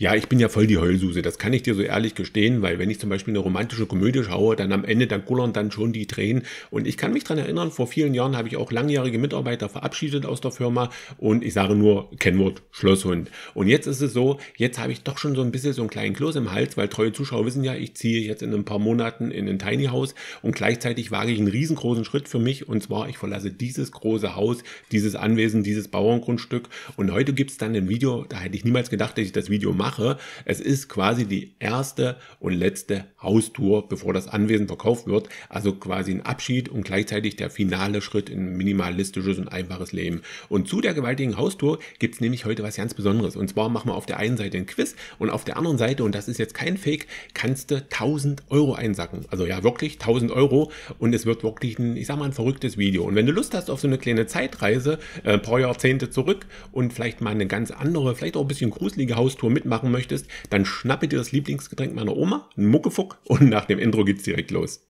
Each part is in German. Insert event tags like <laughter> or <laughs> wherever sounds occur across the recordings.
Ja, ich bin ja voll die Heulsuse, das kann ich dir so ehrlich gestehen, weil wenn ich zum Beispiel eine romantische Komödie schaue, dann am Ende, dann kullern dann schon die Tränen. Und ich kann mich daran erinnern, vor vielen Jahren habe ich auch langjährige Mitarbeiter verabschiedet aus der Firma und ich sage nur Kennwort Schlosshund. Und jetzt ist es so, jetzt habe ich doch schon so ein bisschen so einen kleinen Kloß im Hals, weil treue Zuschauer wissen ja, ich ziehe jetzt in ein paar Monaten in ein Tiny House und gleichzeitig wage ich einen riesengroßen Schritt für mich und zwar, ich verlasse dieses große Haus, dieses Anwesen, dieses Bauerngrundstück und heute gibt es dann ein Video, da hätte ich niemals gedacht, dass ich das Video mache mache. Es ist quasi die erste und letzte Haustour, bevor das Anwesen verkauft wird. Also quasi ein Abschied und gleichzeitig der finale Schritt in minimalistisches und einfaches Leben. Und zu der gewaltigen Haustour gibt es nämlich heute was ganz Besonderes. Und zwar machen wir auf der einen Seite ein Quiz und auf der anderen Seite, und das ist jetzt kein Fake, kannst du 1000 Euro einsacken. Also ja, wirklich 1000 Euro. Und es wird wirklich ein, ich sag mal, ein verrücktes Video. Und wenn du Lust hast auf so eine kleine Zeitreise, äh, ein paar Jahrzehnte zurück und vielleicht mal eine ganz andere, vielleicht auch ein bisschen gruselige Haustour mitmachen, machen möchtest, dann schnappe dir das Lieblingsgetränk meiner Oma, einen Muckefuck und nach dem Intro geht's direkt los.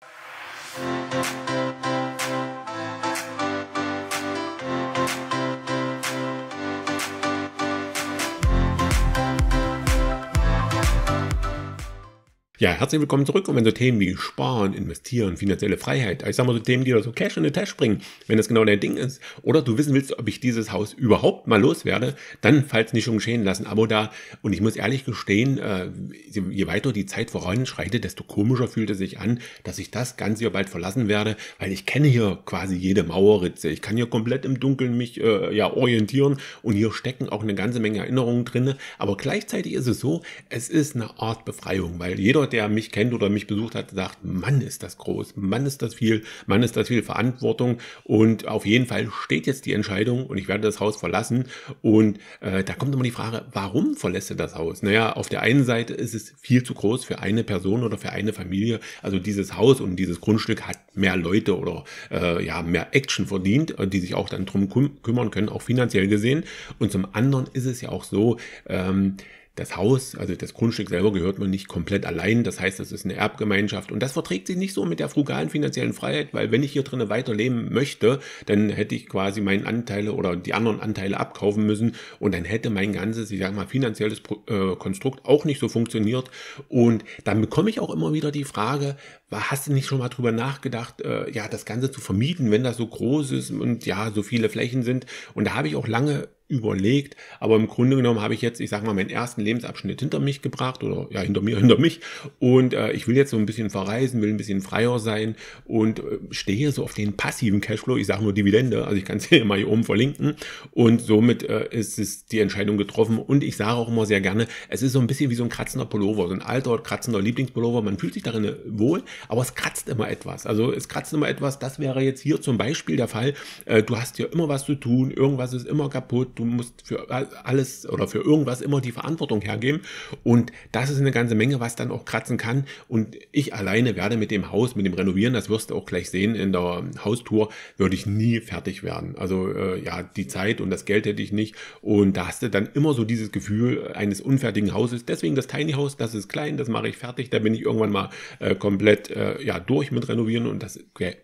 Ja, herzlich willkommen zurück. Und wenn so Themen wie Sparen, Investieren, finanzielle Freiheit, ich sag mal so Themen, die da so Cash in the Tash bringen, wenn das genau dein Ding ist, oder du wissen willst, ob ich dieses Haus überhaupt mal loswerde, dann falls nicht schon geschehen, lassen Abo da. Und ich muss ehrlich gestehen, äh, je weiter die Zeit voranschreitet, desto komischer fühlt es sich an, dass ich das Ganze hier bald verlassen werde, weil ich kenne hier quasi jede Mauerritze. Ich kann hier komplett im Dunkeln mich äh, ja orientieren und hier stecken auch eine ganze Menge Erinnerungen drin. Aber gleichzeitig ist es so, es ist eine Art Befreiung, weil jeder der mich kennt oder mich besucht hat, sagt, Mann, ist das groß, Mann, ist das viel, Mann, ist das viel Verantwortung. Und auf jeden Fall steht jetzt die Entscheidung und ich werde das Haus verlassen. Und äh, da kommt immer die Frage, warum verlässt er das Haus? Naja, auf der einen Seite ist es viel zu groß für eine Person oder für eine Familie. Also dieses Haus und dieses Grundstück hat mehr Leute oder äh, ja, mehr Action verdient, äh, die sich auch dann drum kümmern können, auch finanziell gesehen. Und zum anderen ist es ja auch so, ähm, das Haus, also das Grundstück selber gehört man nicht komplett allein. Das heißt, das ist eine Erbgemeinschaft. Und das verträgt sich nicht so mit der frugalen finanziellen Freiheit, weil wenn ich hier drinnen weiterleben möchte, dann hätte ich quasi meinen Anteile oder die anderen Anteile abkaufen müssen. Und dann hätte mein ganzes, ich sag mal, finanzielles äh, Konstrukt auch nicht so funktioniert. Und dann bekomme ich auch immer wieder die Frage, hast du nicht schon mal drüber nachgedacht, äh, ja, das Ganze zu vermieten, wenn das so groß ist und ja, so viele Flächen sind? Und da habe ich auch lange überlegt. Aber im Grunde genommen habe ich jetzt, ich sage mal, meinen ersten Lebensabschnitt hinter mich gebracht oder ja, hinter mir, <laughs> hinter mich. Und äh, ich will jetzt so ein bisschen verreisen, will ein bisschen freier sein und äh, stehe so auf den passiven Cashflow. Ich sage nur Dividende, also ich kann es <laughs> hier mal hier oben verlinken. Und somit äh, ist es die Entscheidung getroffen. Und ich sage auch immer sehr gerne, es ist so ein bisschen wie so ein kratzender Pullover, so ein alter, kratzender Lieblingspullover. Man fühlt sich darin äh, wohl, aber es kratzt immer etwas. Also es kratzt immer etwas. Das wäre jetzt hier zum Beispiel der Fall. Äh, du hast ja immer was zu tun, irgendwas ist immer kaputt du musst für alles oder für irgendwas immer die Verantwortung hergeben. Und das ist eine ganze Menge, was dann auch kratzen kann. Und ich alleine werde mit dem Haus, mit dem Renovieren, das wirst du auch gleich sehen in der Haustour, würde ich nie fertig werden. Also äh, ja, die Zeit und das Geld hätte ich nicht. Und da hast du dann immer so dieses Gefühl eines unfertigen Hauses. Deswegen das Tiny House, das ist klein, das mache ich fertig. Da bin ich irgendwann mal äh, komplett äh, ja, durch mit Renovieren und das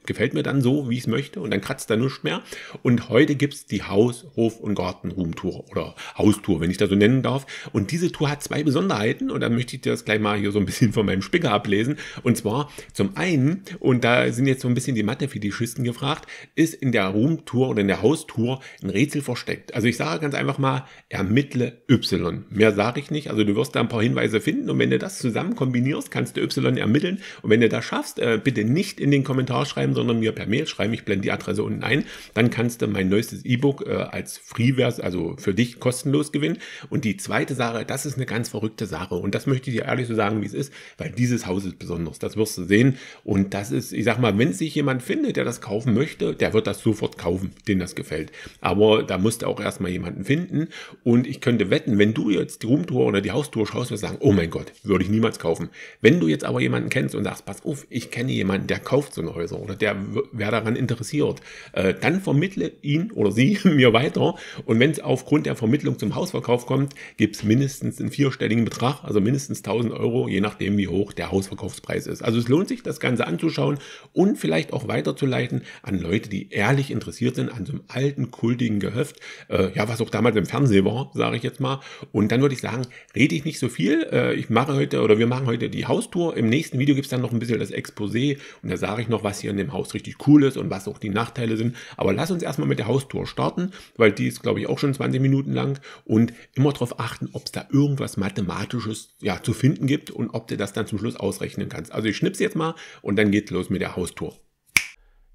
gefällt mir dann so, wie ich es möchte. Und dann kratzt da nichts mehr. Und heute gibt es die Haus, Hof und Garten. Gartenroomtour oder Haustour, wenn ich das so nennen darf. Und diese Tour hat zwei Besonderheiten und da möchte ich dir das gleich mal hier so ein bisschen von meinem Spicker ablesen. Und zwar zum einen, und da sind jetzt so ein bisschen die Mathe-Fetischisten gefragt, ist in der Ruhmtour oder in der Haustour ein Rätsel versteckt. Also ich sage ganz einfach mal, ermittle Y. Mehr sage ich nicht. Also du wirst da ein paar Hinweise finden und wenn du das zusammen kombinierst, kannst du Y ermitteln. Und wenn du das schaffst, äh, bitte nicht in den Kommentar schreiben, sondern mir per Mail schreiben. Ich blende die Adresse unten ein. Dann kannst du mein neuestes E-Book äh, als Free-Version kostenlos, also für dich kostenlos gewinnen. Und die zweite Sache, das ist eine ganz verrückte Sache. Und das möchte ich dir ehrlich so sagen, wie es ist, weil dieses Haus ist besonders. Das wirst du sehen. Und das ist, ich sag mal, wenn sich jemand findet, der das kaufen möchte, der wird das sofort kaufen, den das gefällt. Aber da musst du auch erstmal jemanden finden. Und ich könnte wetten, wenn du jetzt die Roomtour oder die Haustour schaust, wirst du sagen, oh mein Gott, würde ich niemals kaufen. Wenn du jetzt aber jemanden kennst und sagst, pass auf, ich kenne jemanden, der kauft so eine Häuser oder der wäre daran interessiert, äh, dann vermittle ihn oder sie <laughs> mir weiter und und wenn es aufgrund der Vermittlung zum Hausverkauf kommt, gibt es mindestens einen vierstelligen Betrag, also mindestens 1000 Euro, je nachdem, wie hoch der Hausverkaufspreis ist. Also es lohnt sich, das Ganze anzuschauen und vielleicht auch weiterzuleiten an Leute, die ehrlich interessiert sind an so einem alten, kultigen Gehöft, äh, ja, was auch damals im Fernsehen war, sage ich jetzt mal. Und dann würde ich sagen, rede ich nicht so viel. Äh, ich mache heute oder wir machen heute die Haustour. Im nächsten Video gibt es dann noch ein bisschen das Exposé und da sage ich noch, was hier in dem Haus richtig cool ist und was auch die Nachteile sind. Aber lass uns erstmal mit der Haustour starten, weil die ist, glaube ich, wahrscheinlich auch schon 20 Minuten lang und immer darauf achten, ob es da irgendwas Mathematisches ja, zu finden gibt und ob du das dann zum Schluss ausrechnen kannst. Also ich schnipp's jetzt mal und dann geht's los mit der Haustour.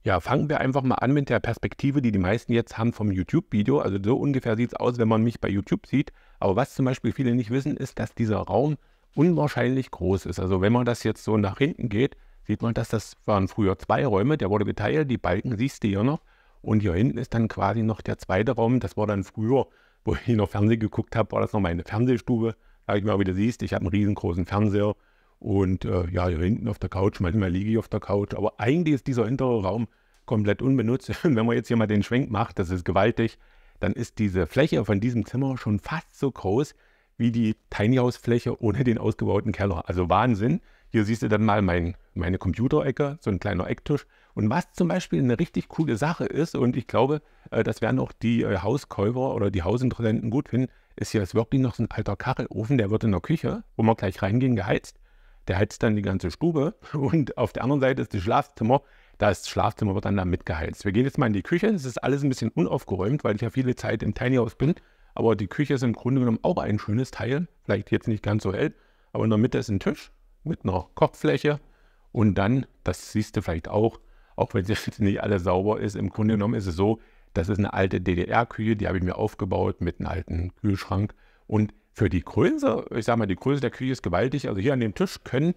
Ja, fangen wir einfach mal an mit der Perspektive, die die meisten jetzt haben vom YouTube-Video. Also so ungefähr sieht es aus, wenn man mich bei YouTube sieht. Aber was zum Beispiel viele nicht wissen, ist, dass dieser Raum unwahrscheinlich groß ist. Also wenn man das jetzt so nach hinten geht, sieht man, dass das waren früher zwei Räume, der wurde geteilt, die Balken siehst du hier noch. Und hier hinten ist dann quasi noch der zweite Raum. Das war dann früher, wo ich noch Fernsehen geguckt habe, war das noch meine Fernsehstube. Da ich mal wieder siehst, ich habe einen riesengroßen Fernseher. Und äh, ja, hier hinten auf der Couch, manchmal liege ich auf der Couch. Aber eigentlich ist dieser hintere Raum komplett unbenutzt. Und <laughs> wenn man jetzt hier mal den Schwenk macht, das ist gewaltig, dann ist diese Fläche von diesem Zimmer schon fast so groß wie die Tiny House Fläche ohne den ausgebauten Keller. Also Wahnsinn. Hier siehst du dann mal mein, meine Computerecke, so ein kleiner Ecktisch. Und was zum Beispiel eine richtig coole Sache ist, und ich glaube, äh, das werden auch die äh, Hauskäufer oder die Hausinteressenten gut finden, ist hier ist wirklich noch so ein alter Kachelofen, der wird in der Küche, wo wir gleich reingehen, geheizt. Der heizt dann die ganze Stube <laughs> und auf der anderen Seite ist das Schlafzimmer. Das Schlafzimmer wird dann da mitgeheizt. Wir gehen jetzt mal in die Küche. Es ist alles ein bisschen unaufgeräumt, weil ich ja viele Zeit im Tiny House bin. Aber die Küche ist im Grunde genommen auch ein schönes Teil. Vielleicht jetzt nicht ganz so hell, aber in der Mitte ist ein Tisch mit einer Kochfläche. Und dann, das siehst du vielleicht auch, auch wenn es <laughs> nicht alles sauber ist, im Grunde genommen ist es so, das ist eine alte DDR-Küche, die habe ich mir aufgebaut mit einem alten Kühlschrank. Und für die Größe, ich sage mal, die Größe der Küche ist gewaltig. Also hier an dem Tisch können,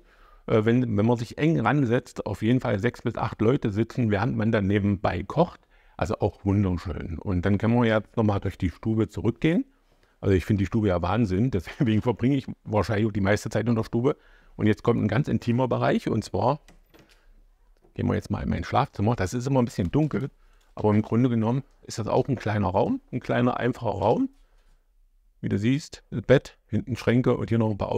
äh, wenn, wenn man sich eng ransetzt, auf jeden Fall sechs bis acht Leute sitzen, während man dann nebenbei kocht. Also auch wunderschön. Und dann können wir jetzt nochmal durch die Stube zurückgehen. Also ich finde die Stube ja Wahnsinn, <laughs> deswegen verbringe ich wahrscheinlich auch die meiste Zeit in der Stube. Und jetzt kommt ein ganz intimer Bereich und zwar Gehen wir jetzt mal in mein Schlafzimmer. Das ist immer ein bisschen dunkel, aber im Grunde genommen ist das auch ein kleiner Raum, ein kleiner, einfacher Raum. Wie du siehst, Bett, hinten Schränke und hier noch ein paar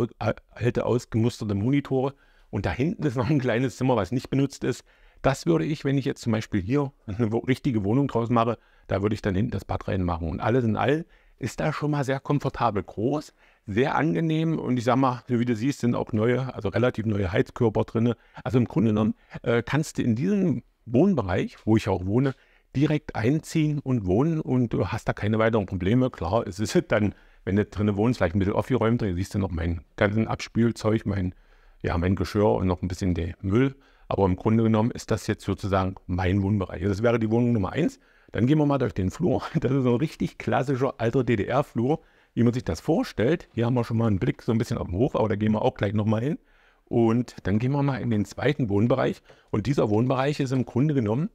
alte, ausgemusterte Monitore. Und da hinten ist noch ein kleines Zimmer, was nicht benutzt ist. Das würde ich, wenn ich jetzt zum Beispiel hier eine richtige Wohnung draus mache, da würde ich dann hinten das Bad reinmachen. Und alles in all ist da schon mal sehr komfortabel groß, sehr angenehm und ich sag mal, so wie du siehst, sind auch neue, also relativ neue Heizkörper drin. Also im Grunde genommen äh, kannst du in diesem Wohnbereich, wo ich auch wohne, direkt einziehen und wohnen und du hast da keine weiteren Probleme. Klar, es ist <laughs> dann, wenn du drinnen wohnst, vielleicht ein bisschen aufgeräumt, dann siehst du noch mein ganzen Abspielzeug, mein, ja, mein Geschirr und noch ein bisschen der Müll. Aber im Grunde genommen ist das jetzt sozusagen mein Wohnbereich. Das wäre die Wohnung Nummer eins. Dann gehen wir mal durch den Flur. <laughs> Das ist so ein richtig klassischer alter DDR-Flur wie man sich das vorstellt. Hier haben wir schon mal einen Blick so ein bisschen auf den Hof, aber da gehen wir auch gleich nochmal hin. Und dann gehen wir mal in den zweiten Wohnbereich. Und dieser Wohnbereich ist im Grunde genommen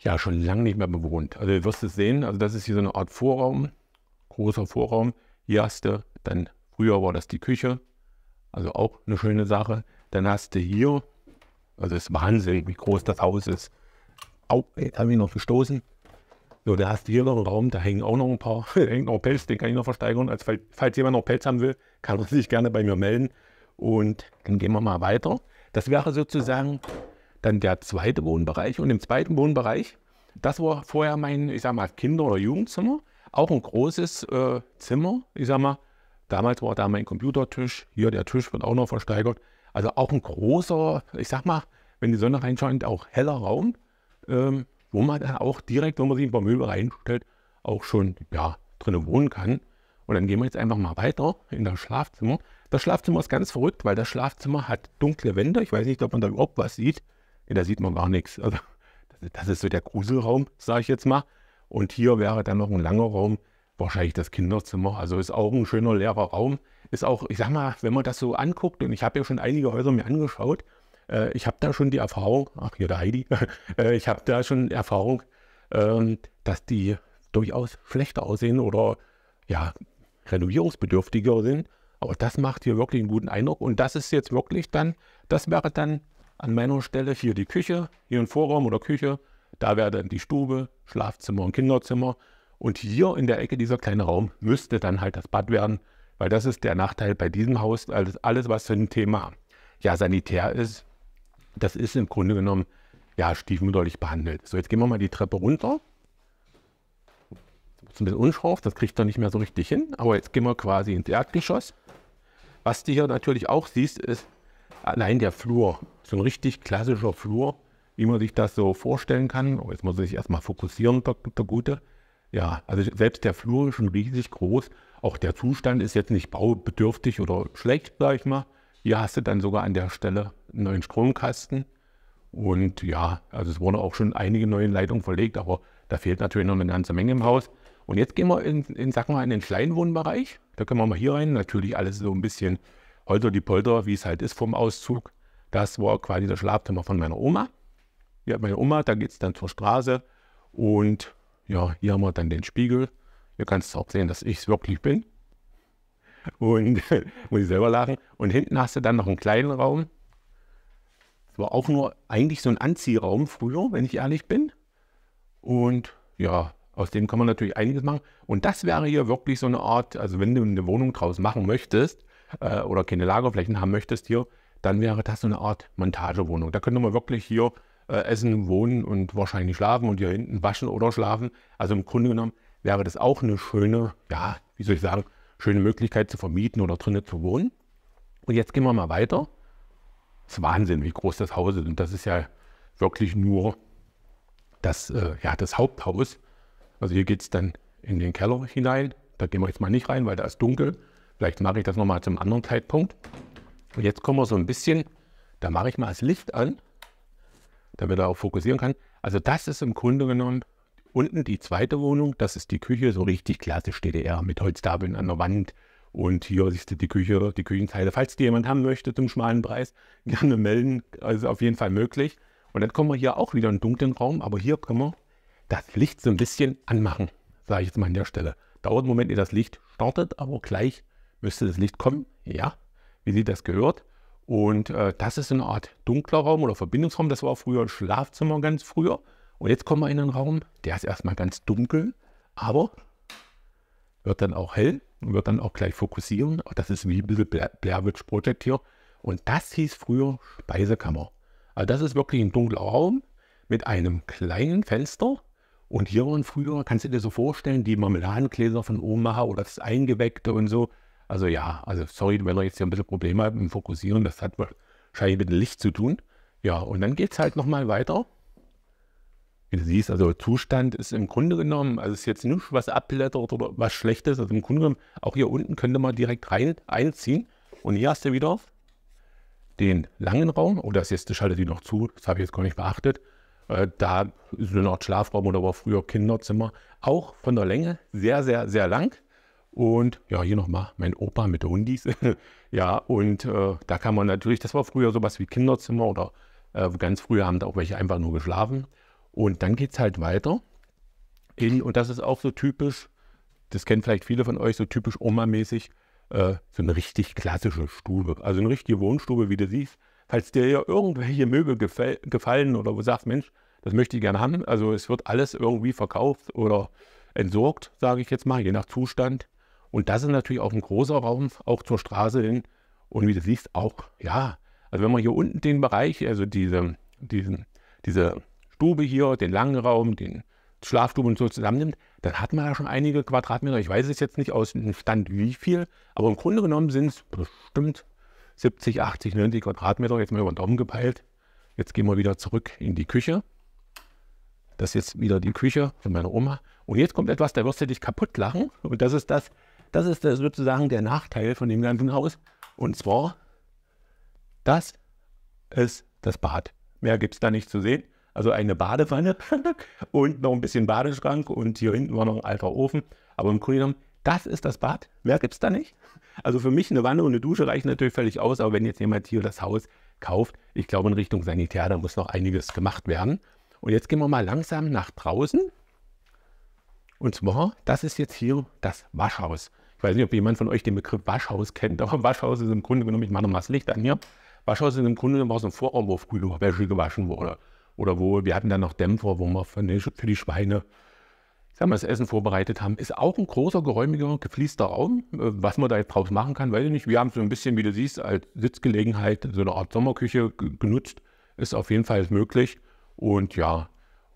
ja schon lange nicht mehr bewohnt. Also du wirst es sehen, also das ist hier so eine Art Vorraum, großer Vorraum. Hier hast du, dann früher war das die Küche, also auch eine schöne Sache. Dann hast du hier, also es ist wahnsinnig, wie groß das Haus ist. Au, jetzt habe ich noch gestoßen. So, da hast du hier noch einen Raum, da hängen auch noch ein paar, <laughs> da hängt noch Pelz, den kann ich noch versteigern. Also, falls, falls jemand noch Pelz haben will, kann er <laughs> sich gerne bei mir melden. Und dann gehen wir mal weiter. Das wäre sozusagen dann der zweite Wohnbereich. Und im zweiten Wohnbereich, das war vorher mein, ich sag mal, Kinder- oder Jugendzimmer. Auch ein großes äh, Zimmer, ich sag mal. Damals war da mein Computertisch. Hier der Tisch wird auch noch versteigert. Also auch ein großer, ich sag mal, wenn die Sonne reinscheint, auch heller Raum. Ähm, wo man dann auch direkt, wenn man sich ein paar Möbel reinstellt, auch schon ja, drinnen wohnen kann. Und dann gehen wir jetzt einfach mal weiter in das Schlafzimmer. Das Schlafzimmer ist ganz verrückt, weil das Schlafzimmer hat dunkle Wände. Ich weiß nicht, ob man da überhaupt was sieht. Nee, da sieht man gar nichts. Also, das ist so der Gruselraum, sage ich jetzt mal. Und hier wäre dann noch ein langer Raum, wahrscheinlich das Kinderzimmer. Also ist auch ein schöner leerer Raum. Ist auch, ich sag mal, wenn man das so anguckt, und ich habe ja schon einige Häuser mir angeschaut, äh, ich habe da schon die Erfahrung, ach hier der Heidi, <laughs> äh, ich habe da schon Erfahrung, ähm, dass die durchaus schlechter aussehen oder ja, renovierungsbedürftiger sind. Aber das macht hier wirklich einen guten Eindruck. Und das ist jetzt wirklich dann, das wäre dann an meiner Stelle hier die Küche, hier ein Vorraum oder Küche. Da wäre dann die Stube, Schlafzimmer und Kinderzimmer. Und hier in der Ecke dieser kleine Raum müsste dann halt das Bad werden, weil das ist der Nachteil bei diesem Haus. Alles, alles was für ein Thema ja sanitär ist, das ist im Grunde genommen ja stiefmütterlich behandelt. So, jetzt gehen wir mal die Treppe runter. Das ist ein bisschen unscharf, das kriegt er nicht mehr so richtig hin. Aber jetzt gehen wir quasi ins Erdgeschoss. Was du hier natürlich auch siehst, ist allein der Flur. So ein richtig klassischer Flur, wie man sich das so vorstellen kann. Oh, jetzt muss ich erstmal fokussieren, der, der Gute. Ja, also selbst der Flur ist schon riesig groß. Auch der Zustand ist jetzt nicht baubedürftig oder schlecht, sag ich mal. Hier hast du dann sogar an der Stelle neuen Stromkasten. Und ja, also es wurden auch schon einige neue Leitungen verlegt, aber da fehlt natürlich noch eine ganze Menge im Haus. Und jetzt gehen wir in, in sagen wir mal, in den kleinen Wohnbereich. Da können wir mal hier rein. Natürlich alles so ein bisschen holter die Polter, wie es halt ist vom Auszug. Das war quasi das Schlafzimmer von meiner Oma. Hier hat meine Oma, da geht es dann zur Straße. Und ja, hier haben wir dann den Spiegel. Ihr kannst du auch sehen, dass ich es wirklich bin. Und <laughs> muss ich selber lachen. Und hinten hast du dann noch einen kleinen Raum war auch nur eigentlich so ein Anziehraum früher, wenn ich ehrlich bin. Und ja, aus dem kann man natürlich einiges machen. Und das wäre hier wirklich so eine Art, also wenn du eine Wohnung draus machen möchtest äh, oder keine Lagerflächen haben möchtest hier, dann wäre das so eine Art Montagewohnung. Da könnte man wirklich hier äh, essen, wohnen und wahrscheinlich schlafen und hier hinten waschen oder schlafen. Also im Grunde genommen wäre das auch eine schöne, ja, wie soll ich sagen, schöne Möglichkeit zu vermieten oder drinnen zu wohnen. Und jetzt gehen wir mal weiter ist Wahnsinn, wie groß das Haus ist. Und das ist ja wirklich nur das, äh, ja, das Haupthaus. Also hier geht es dann in den Keller hinein. Da gehen wir jetzt mal nicht rein, weil da ist dunkel. Vielleicht mache ich das nochmal zum anderen Zeitpunkt. Und jetzt kommen wir so ein bisschen, da mache ich mal das Licht an, damit er auch fokussieren kann. Also das ist im Grunde genommen unten die zweite Wohnung. Das ist die Küche, so richtig klassisch DDR mit Holzdabeln an der Wand und hier siehst du die Küche, die Küchenteile. Falls die jemand haben möchte zum schmalen Preis, <laughs> gerne melden. Also auf jeden Fall möglich. Und dann kommen wir hier auch wieder in einen dunklen Raum, aber hier können wir das Licht so ein bisschen anmachen, sage ich jetzt mal an der Stelle. Dauert einen Moment, ehe das Licht startet, aber gleich müsste das Licht kommen. Ja, wie sie das gehört. Und äh, das ist eine Art dunkler Raum oder Verbindungsraum. Das war früher ein Schlafzimmer ganz früher. Und jetzt kommen wir in einen Raum, der ist erstmal ganz dunkel, aber wird dann auch hell und wird dann auch gleich fokussieren. das ist wie ein bisschen Blair Witch Project hier. Und das hieß früher Speisekammer. Also das ist wirklich ein dunkler Raum mit einem kleinen Fenster. Und hier waren früher, kannst du dir so vorstellen, die Marmeladengläser von Omaha oder das Eingeweckte und so. Also ja, also sorry, wenn ihr jetzt hier ein bisschen Probleme habt mit dem Fokussieren, das hat wahrscheinlich mit dem Licht zu tun. Ja, und dann geht es halt nochmal weiter wie du siehst, also Zustand ist im Grunde genommen, also ist jetzt nicht was abblättert oder was Schlechtes. Also im Grunde genommen, auch hier unten könnte man direkt rein einziehen. Und hier hast du wieder den langen Raum. Oh, das jetzt, das schaltet die noch zu. Das habe ich jetzt gar nicht beachtet. Äh, da ist so eine Art Schlafraum oder war früher Kinderzimmer. Auch von der Länge sehr, sehr, sehr lang. Und ja, hier nochmal mein Opa mit Hundis. <laughs> ja, und äh, da kann man natürlich, das war früher sowas wie Kinderzimmer oder äh, ganz früher haben da auch welche einfach nur geschlafen. Und dann geht es halt weiter in, und das ist auch so typisch, das kennen vielleicht viele von euch, so typisch Oma-mäßig, äh, so eine richtig klassische Stube. Also eine richtige Wohnstube, wie du siehst. Falls dir ja irgendwelche Möbel gefall, gefallen oder du sagst, Mensch, das möchte ich gerne haben. Also es wird alles irgendwie verkauft oder entsorgt, sage ich jetzt mal, je nach Zustand. Und das ist natürlich auch ein großer Raum, auch zur Straße hin. Und wie du siehst, auch, ja, also wenn man hier unten den Bereich, also diese, diesen, diese Stube hier, den langen Raum, den Schlafstube und so zusammennimmt, dann hat man ja schon einige Quadratmeter. Ich weiß es jetzt nicht aus dem Stand wie viel, aber im Grunde genommen sind es bestimmt 70, 80, 90 Quadratmeter. Jetzt mal über den Daumen gepeilt. Jetzt gehen wir wieder zurück in die Küche. Das ist jetzt wieder die Küche von meiner Oma. Und jetzt kommt etwas, da wirst du dich kaputt lachen. Hm? Und das ist das, das ist das sozusagen der Nachteil von dem ganzen Haus. Und zwar, das ist das Bad. Mehr gibt es da nicht zu sehen also eine Badewanne <laughs> und noch ein bisschen Badeschrank und hier hinten war noch ein alter Ofen. Aber im Grunde genommen, das ist das Bad. Mehr gibt es da nicht. Also für mich eine Wanne und eine Dusche reichen natürlich völlig aus, aber wenn jetzt jemand hier das Haus kauft, ich glaube in Richtung Sanitär, da muss noch einiges gemacht werden. Und jetzt gehen wir mal langsam nach draußen. Und zwar, das ist jetzt hier das Waschhaus. Ich weiß nicht, ob jemand von euch den Begriff Waschhaus kennt, aber Waschhaus ist im Grunde genommen, ich mache nochmal das Licht an hier. Waschhaus ist im Grunde genommen so ein Vorraum, wo früher Wäsche gewaschen wurde. Oder wo wir hatten dann noch Dämpfer, wo wir für die Schweine ich sag mal, das Essen vorbereitet haben. Ist auch ein großer, geräumiger, gefließter Raum. Äh, was man da jetzt draus machen kann, weiß ich nicht. Wir haben so ein bisschen, wie du siehst, als Sitzgelegenheit, so eine Art Sommerküche genutzt. Ist auf jeden Fall möglich. Und ja,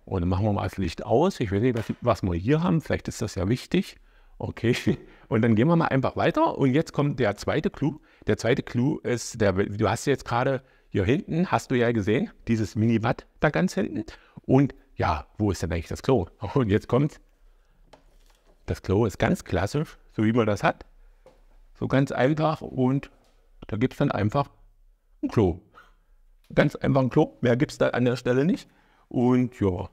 und dann machen wir mal das Licht aus. Ich weiß nicht, was, was wir hier haben. Vielleicht ist das ja wichtig. Okay. <laughs> Und dann gehen wir mal einfach weiter. Und jetzt kommt der zweite Clou. Der zweite Clou ist, der, du hast jetzt gerade hier hinten hast du ja gesehen, dieses Minibad da ganz hinten. Und ja, wo ist denn eigentlich das Klo? <laughs> Und jetzt kommt's. Das Klo ist ganz klassisch, so wie man das hat. So ganz einfach und da gibt es dann einfach ein Klo. Ganz einfach ein Klo, mehr gibt es da an der Stelle nicht. Und ja,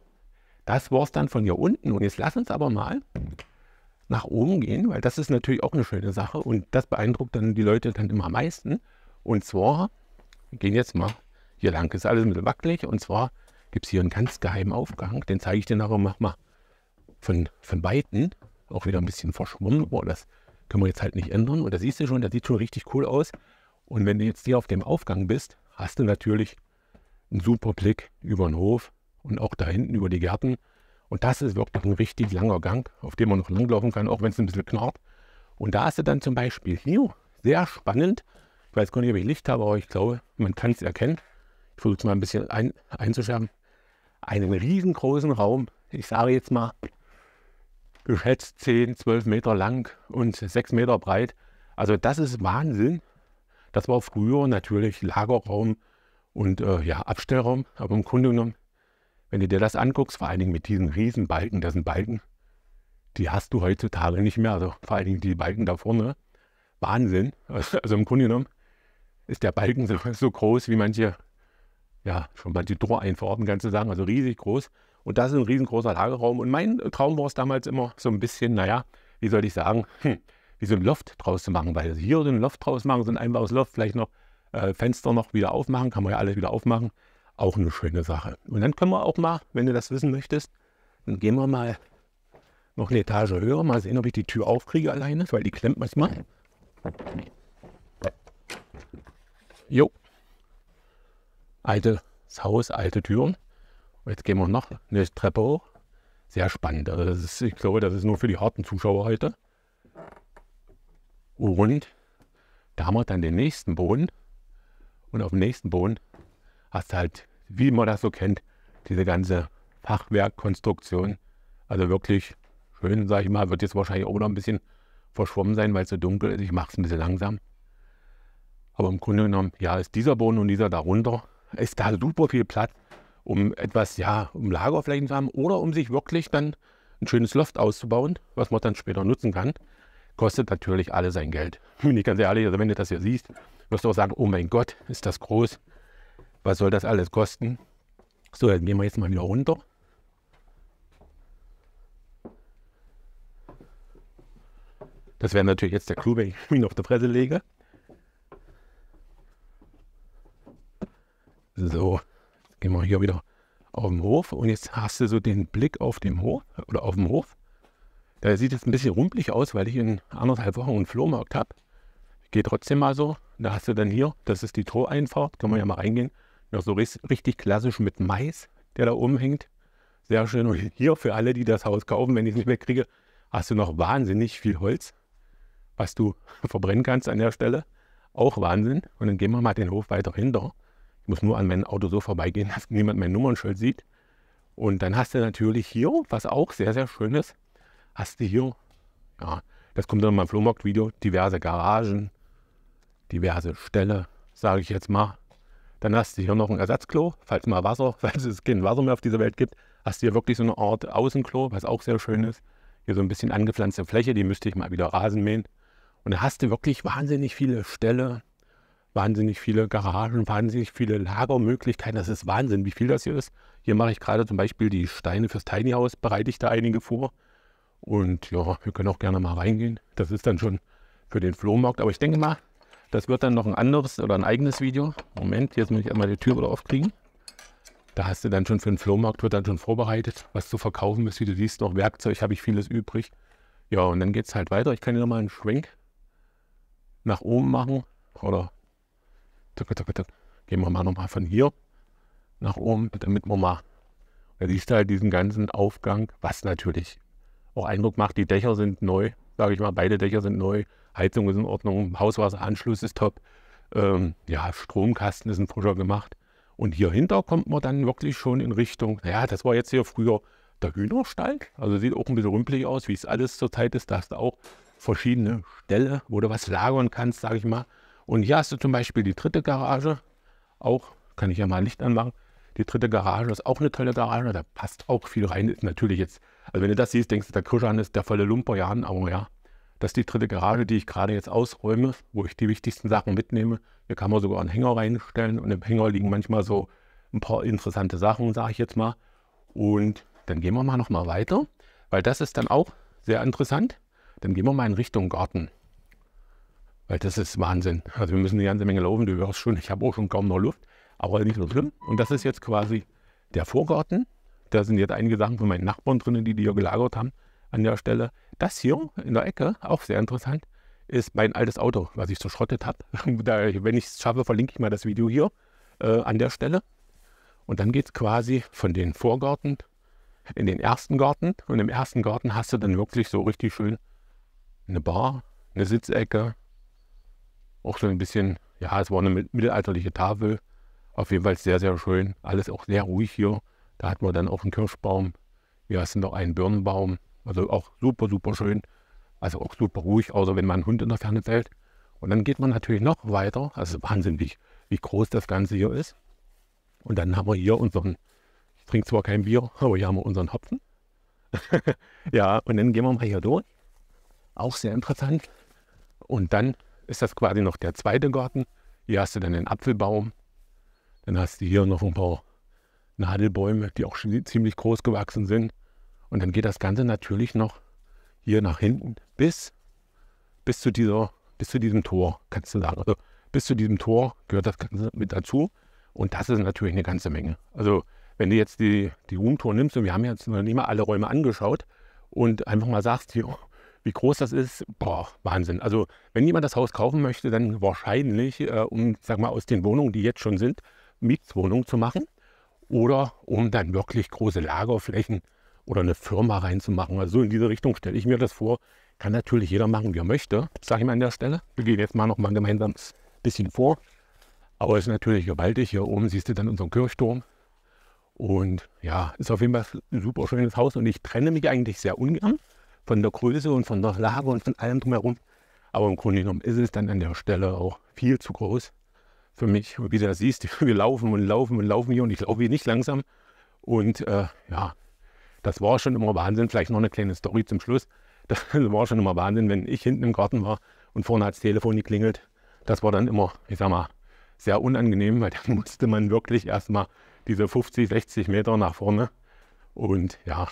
das war es dann von hier unten. Und jetzt lass uns aber mal nach oben gehen, weil das ist natürlich auch eine schöne Sache und das beeindruckt dann die Leute dann immer am meisten. Und zwar wir gehen jetzt mal hier lang. Ist alles ein bisschen wackelig und zwar gibt es hier einen ganz geheimen Aufgang. Den zeige ich dir nachher mal von, von Weitem. Auch wieder ein bisschen verschwommen, aber das können wir jetzt halt nicht ändern. Und da siehst du schon, das sieht schon richtig cool aus. Und wenn du jetzt hier auf dem Aufgang bist, hast du natürlich einen super Blick über den Hof und auch da hinten über die Gärten. Und das ist wirklich ein richtig langer Gang, auf dem man noch langlaufen kann, auch wenn es ein bisschen knarrt. Und da hast du dann zum Beispiel hier, sehr spannend, weiß gar nicht, ob ich Licht habe, aber ich glaube, man kann es erkennen. Ich versuche es mal ein bisschen ein, einzuschärfen. Einen riesengroßen Raum, ich sage jetzt mal, geschätzt 10, 12 Meter lang und 6 Meter breit. Also das ist Wahnsinn. Das war früher natürlich Lagerraum und äh, ja, Abstellraum, aber im Grunde genommen, wenn du dir das anguckst, vor allen Dingen mit diesen riesen Balken, das sind Balken, die hast du heutzutage nicht mehr, also vor allen Dingen die Balken da vorne, Wahnsinn. <laughs> Also im Grunde genommen, ist der Balken so, <laughs> so groß wie manche, ja, schon manche Toreinfahrten, ganz zu sagen, also riesig groß. Und das ist ein riesengroßer Lagerraum. Und mein Traum war es damals immer so ein bisschen, naja, wie soll ich sagen, hm, wie so ein Loft draus zu machen, weil hier so ein Loft draus machen, so ein einbares Loft, vielleicht noch äh, Fenster noch wieder aufmachen, kann man ja alles wieder aufmachen. Auch eine schöne Sache. Und dann können wir auch mal, wenn du das wissen möchtest, dann gehen wir mal noch eine Etage höher, mal sehen, ob ich die Tür aufkriege alleine, weil die klemmt manchmal. Jo. Altes Haus, alte Türen. Und jetzt gehen wir noch eine Treppe hoch. Sehr spannend. Also ist, ich glaube, das ist nur für die harten Zuschauer heute. Und da haben wir dann den nächsten Boden. Und auf dem nächsten Boden hast du halt, wie man das so kennt, diese ganze Fachwerkkonstruktion. Also wirklich schön, sage ich mal, wird jetzt wahrscheinlich auch noch ein bisschen verschwommen sein, weil es so dunkel ist. Ich mache es ein bisschen langsam. Aber im Grunde genommen, ja, ist dieser Boden und dieser darunter, ist da super viel Platz, um etwas, ja, um Lagerflächen zu haben oder um sich wirklich dann ein schönes Loft auszubauen, was man dann später nutzen kann. Kostet natürlich alle sein Geld. <laughs> Bin ich ganz ehrlich, also wenn du das hier siehst, wirst du auch sagen, oh mein Gott, ist das groß. Was soll das alles kosten? So, dann gehen wir jetzt mal wieder runter. Das wäre natürlich jetzt der Clou, wenn ich mich <laughs> auf der Fresse lege. So, jetzt gehen wir hier wieder auf den Hof und jetzt hast du so den Blick auf den Hof oder auf dem Hof. Da sieht es ein bisschen rumpelig aus, weil ich in anderthalb Wochen einen Flohmarkt habe. Geht trotzdem mal so. Da hast du dann hier, das ist die Toreinfahrt, kann man ja mal reingehen. Noch so richtig klassisch mit Mais, der da oben hängt. Sehr schön. Und hier für alle, die das Haus kaufen, wenn ich es nicht mehr kriege, hast du noch wahnsinnig viel Holz, was du verbrennen kannst an der Stelle. Auch Wahnsinn. Und dann gehen wir mal den Hof weiter hinter. Ich muss nur an meinem Auto so vorbeigehen, dass niemand mein Nummernschild sieht. Und dann hast du natürlich hier, was auch sehr, sehr schön ist, hast du hier, ja, das kommt dann in meinem Flohmarkt-Video, diverse Garagen, diverse Ställe, sage ich jetzt mal. Dann hast du hier noch ein Ersatzklo, falls mal Wasser, <laughs> falls es kein Wasser mehr auf dieser Welt gibt, hast du hier wirklich so eine Art Außenklo, was auch sehr schön ist. Hier so ein bisschen angepflanzte Fläche, die müsste ich mal wieder Rasen mähen. Und da hast du wirklich wahnsinnig viele Ställe, wahnsinnig viele Garagen, wahnsinnig viele Lagermöglichkeiten. Das ist Wahnsinn, wie viel das hier ist. Hier mache ich gerade zum Beispiel die Steine fürs Tiny House, bereite ich da einige vor. Und ja, wir können auch gerne mal reingehen. Das ist dann schon für den Flohmarkt. Aber ich denke mal, das wird dann noch ein anderes oder ein eigenes Video. Moment, jetzt muss ich einmal die Tür wieder aufkriegen. Da hast du dann schon für den Flohmarkt, wird dann schon vorbereitet, was zu verkaufen ist. Wie du siehst, noch Werkzeug habe ich vieles übrig. Ja, und dann geht es halt weiter. Ich kann hier nochmal einen Schwenk nach oben machen oder Gehen wir mal nochmal von hier nach oben, damit wir mal. Da siehst du halt diesen ganzen Aufgang, was natürlich auch Eindruck macht. Die Dächer sind neu, sage ich mal. Beide Dächer sind neu. Heizung ist in Ordnung. Hauswasseranschluss ist top. Ähm, ja, Stromkasten ist ein frischer gemacht. Und hier hinter kommt man dann wirklich schon in Richtung, naja, das war jetzt hier früher der Hühnerstall. Also sieht auch ein bisschen rümpelig aus, wie es alles zurzeit ist. Da hast du auch verschiedene Ställe, wo du was lagern kannst, sage ich mal. Und hier hast du zum Beispiel die dritte Garage. Auch, kann ich ja mal Licht anmachen. Die dritte Garage ist auch eine tolle Garage. Da passt auch viel rein. Ist natürlich jetzt, also wenn du das siehst, denkst du, der Krischan ist der volle Lumperjan. Aber ja, das ist die dritte Garage, die ich gerade jetzt ausräume, wo ich die wichtigsten Sachen mitnehme. Hier kann man sogar einen Hänger reinstellen. Und im Hänger liegen manchmal so ein paar interessante Sachen, sage ich jetzt mal. Und dann gehen wir mal nochmal weiter, weil das ist dann auch sehr interessant. Dann gehen wir mal in Richtung Garten. Weil das ist Wahnsinn. Also wir müssen eine ganze Menge laufen, du hörst schon, ich habe auch schon kaum noch Luft, aber nicht so schlimm. Und das ist jetzt quasi der Vorgarten. Da sind jetzt einige Sachen von meinen Nachbarn drinnen, die die hier gelagert haben an der Stelle. Das hier in der Ecke, auch sehr interessant, ist mein altes Auto, was ich zerschrottet habe. <laughs> Wenn ich es schaffe, verlinke ich mal das Video hier äh, an der Stelle. Und dann geht es quasi von den Vorgarten in den ersten Garten. Und im ersten Garten hast du dann wirklich so richtig schön eine Bar, eine Sitzecke, auch schon ein bisschen, ja, es war eine mittelalterliche Tafel. Auf jeden Fall sehr, sehr schön. Alles auch sehr ruhig hier. Da hatten wir dann auch einen Kirschbaum. Wir hatten noch einen Birnenbaum. Also auch super, super schön. Also auch super ruhig, außer wenn man einen Hund in der Ferne fällt. Und dann geht man natürlich noch weiter. Also wahnsinnig, wie groß das Ganze hier ist. Und dann haben wir hier unseren, ich trinke zwar kein Bier, aber hier haben wir unseren Hopfen. <laughs> ja, und dann gehen wir mal hier durch. Auch sehr interessant. Und dann ist das quasi noch der zweite Garten. Hier hast du dann den Apfelbaum. Dann hast du hier noch ein paar Nadelbäume, die auch schon ziemlich groß gewachsen sind. Und dann geht das Ganze natürlich noch hier nach hinten bis, bis, zu, dieser, bis zu diesem Tor, kannst du sagen. Also bis zu diesem Tor gehört das Ganze mit dazu. Und das ist natürlich eine ganze Menge. Also wenn du jetzt die, die Roomtour nimmst, und wir haben jetzt noch nicht mal alle Räume angeschaut, und einfach mal sagst, hier, wie groß das ist, boah, Wahnsinn. Also wenn jemand das Haus kaufen möchte, dann wahrscheinlich, äh, um, sag mal, aus den Wohnungen, die jetzt schon sind, Mietwohnungen zu machen oder um dann wirklich große Lagerflächen oder eine Firma reinzumachen. Also in diese Richtung stelle ich mir das vor. Kann natürlich jeder machen, wie er möchte, sage ich mal an der Stelle. Wir gehen jetzt mal noch mal gemeinsam ein bisschen vor. Aber es ist natürlich gewaltig. Hier oben siehst du dann unseren Kirchturm. Und ja, ist auf jeden Fall ein super schönes Haus. Und ich trenne mich eigentlich sehr ungern von der Größe und von der Lage und von allem drumherum. Aber im Grunde genommen ist es dann an der Stelle auch viel zu groß für mich. wie du das siehst, <laughs> wir laufen und laufen und laufen hier und ich laufe hier nicht langsam. Und äh, ja, das war schon immer Wahnsinn. Vielleicht noch eine kleine Story zum Schluss. <laughs> Das war schon immer Wahnsinn, wenn ich hinten im Garten war und vorne hat das Telefon geklingelt. Das war dann immer, ich sag mal, sehr unangenehm, weil <laughs> dann musste man wirklich erstmal diese 50, 60 Meter nach vorne. Und ja,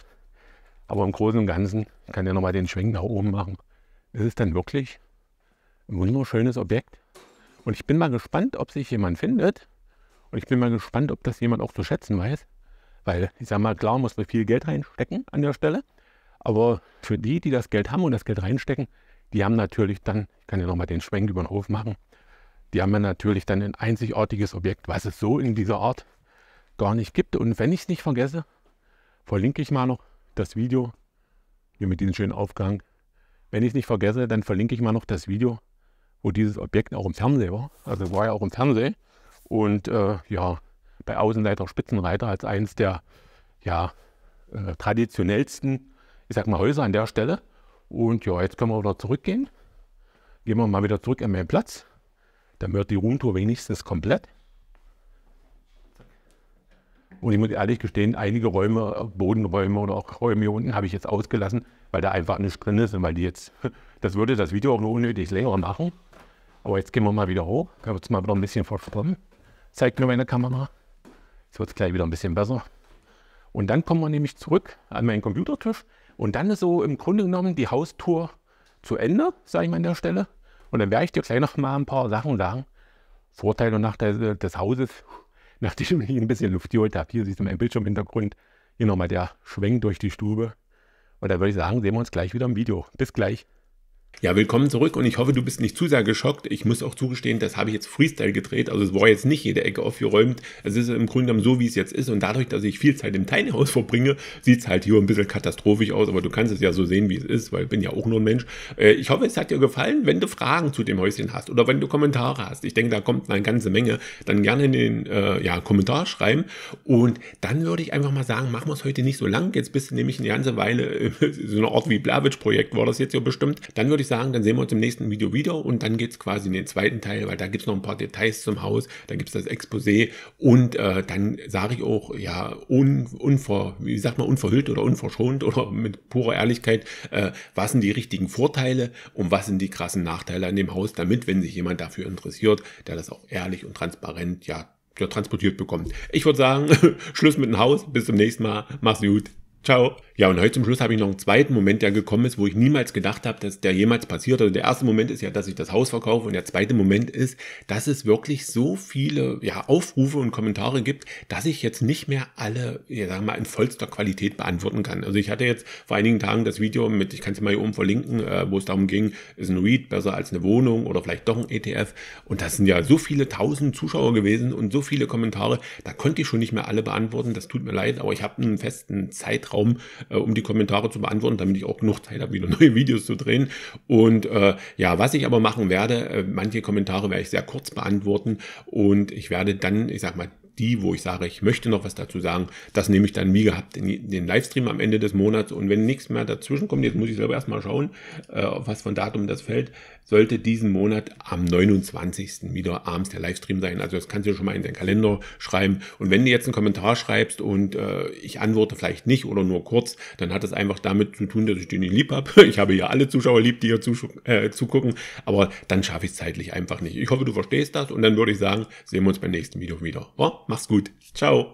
aber im Großen und Ganzen ich kann ja nochmal den Schwenk nach oben machen. ist Es dann wirklich ein wunderschönes Objekt. Und ich bin mal gespannt, ob sich jemand findet. Und ich bin mal gespannt, ob das jemand auch zu schätzen weiß. Weil, ich sag mal, klar muss man viel Geld reinstecken an der Stelle. Aber für die, die das Geld haben und das Geld reinstecken, die haben natürlich dann, ich kann ja nochmal den Schwenk über den Hof machen, die haben ja natürlich dann ein einzigartiges Objekt, was es so in dieser Art gar nicht gibt. Und wenn ich es nicht vergesse, verlinke ich mal noch das Video hier mit diesem schönen Aufgang. Wenn ich es nicht vergesse, dann verlinke ich mal noch das Video, wo dieses Objekt auch im Fernsehen war. Also war ja auch im Fernsehen. Und äh, ja, bei Außenleiter Spitzenreiter als eines der ja, äh, traditionellsten, ich sag mal, Häuser an der Stelle. Und ja, jetzt können wir wieder zurückgehen. Gehen wir mal wieder zurück an meinen Platz. Dann wird die Roomtour wenigstens komplett. Und ich muss ehrlich gestehen, einige Räume, Bodenräume oder auch Räume hier unten habe ich jetzt ausgelassen, weil da einfach nichts drin ist und weil die jetzt, <laughs> das würde das Video auch nur unnötig länger machen. Aber jetzt gehen wir mal wieder hoch, können wir uns mal wieder ein bisschen verformen. Zeigt mir meine Kamera. Jetzt wird es gleich wieder ein bisschen besser. Und dann kommen wir nämlich zurück an meinen Computertisch. Und dann ist so im Grunde genommen die Haustour zu Ende, sage ich mal an der Stelle. Und dann werde ich dir gleich noch mal ein paar Sachen sagen. Vorteile und Nachteile des Hauses nachdem ich ein bisschen Luft geholt habe. Hier siehst du meinen Hintergrund. Hier nochmal der Schwenk durch die Stube. Und dann würde ich sagen, sehen wir uns gleich wieder im Video. Bis gleich. Ja, willkommen zurück und ich hoffe, du bist nicht zu sehr geschockt. Ich muss auch zugestehen, das habe ich jetzt Freestyle gedreht, also es war jetzt nicht jede Ecke aufgeräumt. Es ist im Grunde genommen so, wie es jetzt ist und dadurch, dass ich viel Zeit im Tiny House verbringe, sieht es halt hier ein bisschen katastrophisch aus, aber du kannst es ja so sehen, wie es ist, weil ich bin ja auch nur ein Mensch. Äh, ich hoffe, es hat dir gefallen. Wenn du Fragen zu dem Häuschen hast oder wenn du Kommentare hast, ich denke, da kommt eine ganze Menge, dann gerne in den äh, ja, Kommentar schreiben und dann würde ich einfach mal sagen, machen wir es heute nicht so lang. Jetzt bist du nämlich eine ganze Weile, äh, <laughs> so eine Art wie Blavich-Projekt war das jetzt ja bestimmt. Dann würde ich ich sagen, dann sehen wir uns im nächsten Video wieder und dann geht es quasi in den zweiten Teil, weil da gibt es noch ein paar Details zum Haus, da gibt es das Exposé und äh, dann sage ich auch, ja, un, unver, wie sagt man, unverhüllt oder unverschont oder mit purer Ehrlichkeit, äh, was sind die richtigen Vorteile und was sind die krassen Nachteile an dem Haus, damit, wenn sich jemand dafür interessiert, der das auch ehrlich und transparent, ja, transportiert bekommt. Ich würde sagen, <laughs> Schluss mit dem Haus, bis zum nächsten Mal, mach's gut, ciao. Ja, und heute zum Schluss habe ich noch einen zweiten Moment, der gekommen ist, wo ich niemals gedacht habe, dass der jemals passiert. Also der erste Moment ist ja, dass ich das Haus verkaufe und der zweite Moment ist, dass es wirklich so viele ja, Aufrufe und Kommentare gibt, dass ich jetzt nicht mehr alle, ja, sagen wir mal, in vollster Qualität beantworten kann. Also ich hatte jetzt vor einigen Tagen das Video mit, ich kann es mal hier oben verlinken, äh, wo es darum ging, ist ein Read besser als eine Wohnung oder vielleicht doch ein ETF. Und das sind ja so viele tausend Zuschauer gewesen und so viele Kommentare, da konnte ich schon nicht mehr alle beantworten. Das tut mir leid, aber ich habe einen festen Zeitraum, äh, um die Kommentare zu beantworten, damit ich auch genug Zeit habe, wieder <laughs> neue Videos zu drehen. Und äh, ja, was ich aber machen werde, äh, manche Kommentare werde ich sehr kurz beantworten und ich werde dann, ich sag mal, die, wo ich sage, ich möchte noch was dazu sagen, das nehme ich dann wie gehabt in den Livestream am Ende des Monats. Und wenn nichts mehr dazwischen kommt, jetzt muss ich selber erstmal schauen, auf äh, was von Datum das fällt, sollte diesen Monat am 29. wieder abends der Livestream sein. Also das kannst du schon mal in deinen Kalender schreiben. Und wenn du jetzt einen Kommentar schreibst und äh, ich antworte vielleicht nicht oder nur kurz, dann hat das einfach damit zu tun, dass ich den nicht lieb habe. <laughs> Ich habe ja alle Zuschauer lieb, die hier äh, zugucken, aber dann schaffe ich es zeitlich einfach nicht. Ich hoffe, du verstehst das und dann würde ich sagen, sehen wir uns beim nächsten Video wieder. Ja? Mach's gut. Ciao.